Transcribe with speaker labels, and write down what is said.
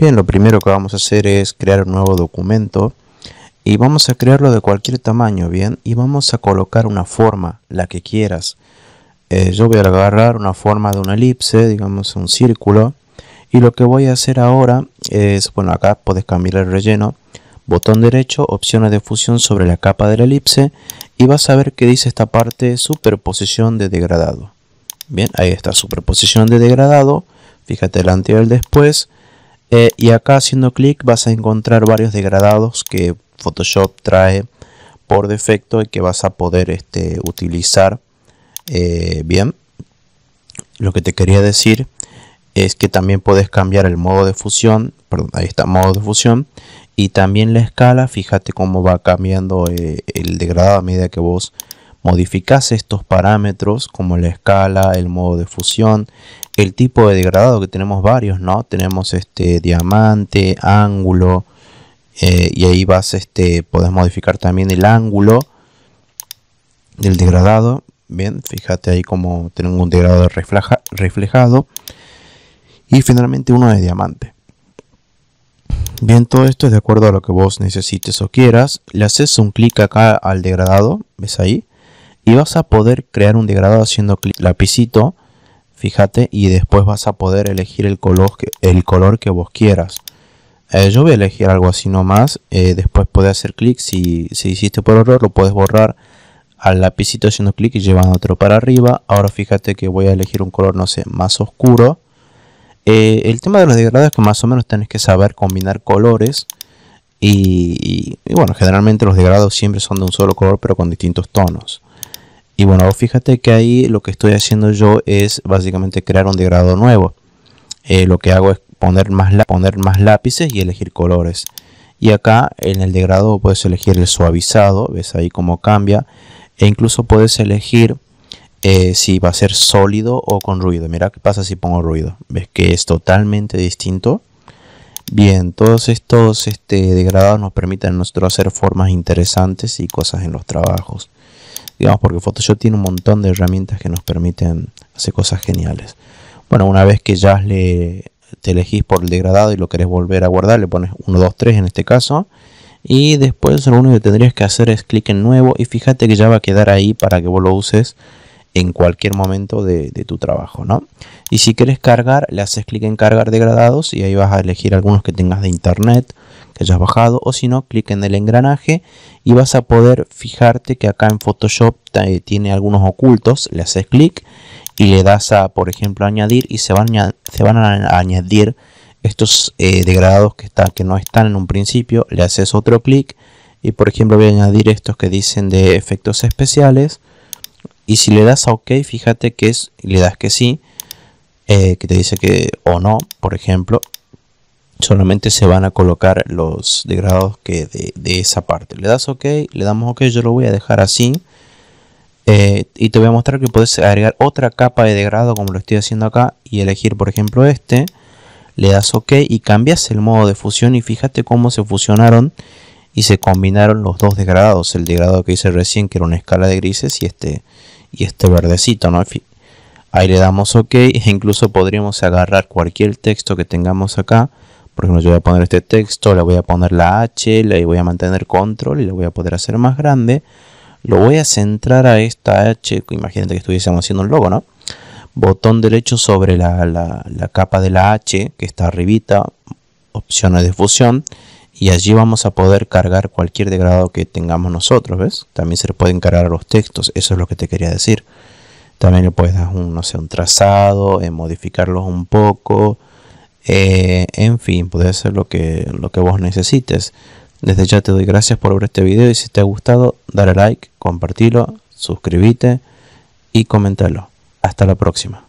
Speaker 1: Bien, lo primero que vamos a hacer es crear un nuevo documento y vamos a crearlo de cualquier tamaño, bien, y vamos a colocar una forma, la que quieras. Eh, yo voy a agarrar una forma de una elipse, digamos un círculo, y lo que voy a hacer ahora es, bueno, acá podés cambiar el relleno, botón derecho, opciones de fusión sobre la capa de la elipse, y vas a ver que dice esta parte superposición de degradado. Bien, ahí está, superposición de degradado, fíjate el anterior y el después, eh, y acá haciendo clic vas a encontrar varios degradados que Photoshop trae por defecto y que vas a poder este, utilizar eh, bien. Lo que te quería decir es que también puedes cambiar el modo de fusión, perdón, ahí está, modo de fusión, y también la escala, fíjate cómo va cambiando eh, el degradado a medida que vos Modificas estos parámetros como la escala, el modo de fusión, el tipo de degradado que tenemos varios, ¿no? Tenemos este diamante, ángulo eh, y ahí vas, este, podés modificar también el ángulo del degradado. Bien, fíjate ahí como tengo un degradado reflejado y finalmente uno de diamante. Bien, todo esto es de acuerdo a lo que vos necesites o quieras. Le haces un clic acá al degradado, ¿ves ahí? y vas a poder crear un degradado haciendo clic lapicito fíjate y después vas a poder elegir el color que, el color que vos quieras eh, yo voy a elegir algo así nomás eh, después puede hacer clic si, si hiciste por error lo puedes borrar al lapicito haciendo clic y llevando otro para arriba ahora fíjate que voy a elegir un color no sé más oscuro eh, el tema de los degradados es que más o menos tenés que saber combinar colores y, y bueno generalmente los degradados siempre son de un solo color pero con distintos tonos y bueno, fíjate que ahí lo que estoy haciendo yo es básicamente crear un degrado nuevo. Eh, lo que hago es poner más, lápices y elegir colores. Y acá en el degrado puedes elegir el suavizado, ves ahí cómo cambia. E incluso puedes elegir eh, si va a ser sólido o con ruido. Mira qué pasa si pongo ruido. Ves que es totalmente distinto. Bien, todos estos este, degradados nos permiten nosotros hacer formas interesantes y cosas en los trabajos digamos, porque Photoshop tiene un montón de herramientas que nos permiten hacer cosas geniales. Bueno, una vez que ya le, te elegís por el degradado y lo querés volver a guardar, le pones 1, 2, 3 en este caso. Y después lo único que tendrías que hacer es clic en nuevo y fíjate que ya va a quedar ahí para que vos lo uses en cualquier momento de, tu trabajo, ¿no? Y si quieres cargar, le haces clic en cargar degradados y ahí vas a elegir algunos que tengas de internet, que hayas bajado, o si no, clic en el engranaje y vas a poder fijarte que acá en Photoshop eh, tiene algunos ocultos, le haces clic y le das a, por ejemplo, añadir y se van, a, se van a añadir estos eh, degradados que, que no están en un principio, le haces otro clic y por ejemplo voy a añadir estos que dicen de efectos especiales y si le das a OK, fíjate que es, le das que sí, eh, que te dice que o no, por ejemplo, solamente se van a colocar los degrados que de, esa parte. Le das OK, le damos OK, yo lo voy a dejar así. Eh, y te voy a mostrar que puedes agregar otra capa de degrado como lo estoy haciendo acá y elegir por ejemplo este. Le das OK y cambias el modo de fusión y fíjate cómo se fusionaron y se combinaron los dos degradados. El degradado que hice recién que era una escala de grises y este y este verdecito, ¿no? Ahí le damos OK e incluso podríamos agarrar cualquier texto que tengamos acá. Por ejemplo, yo voy a poner este texto, le voy a poner la H, le voy a mantener control y le voy a poder hacer más grande. Lo voy a centrar a esta H, imagínate que estuviésemos haciendo un logo, ¿no? Botón derecho sobre la, la capa de la H que está arribita, opciones de fusión y allí vamos a poder cargar cualquier degradado que tengamos nosotros, ¿ves? También se le pueden cargar a los textos, eso es lo que te quería decir. También le puedes dar un, no sé, un trazado, eh, modificarlos un poco, eh, en fin, puede ser lo que, lo que vos necesites. Desde ya te doy gracias por ver este video y si te ha gustado, dale like, compartilo, suscríbete y comentalo. Hasta la próxima.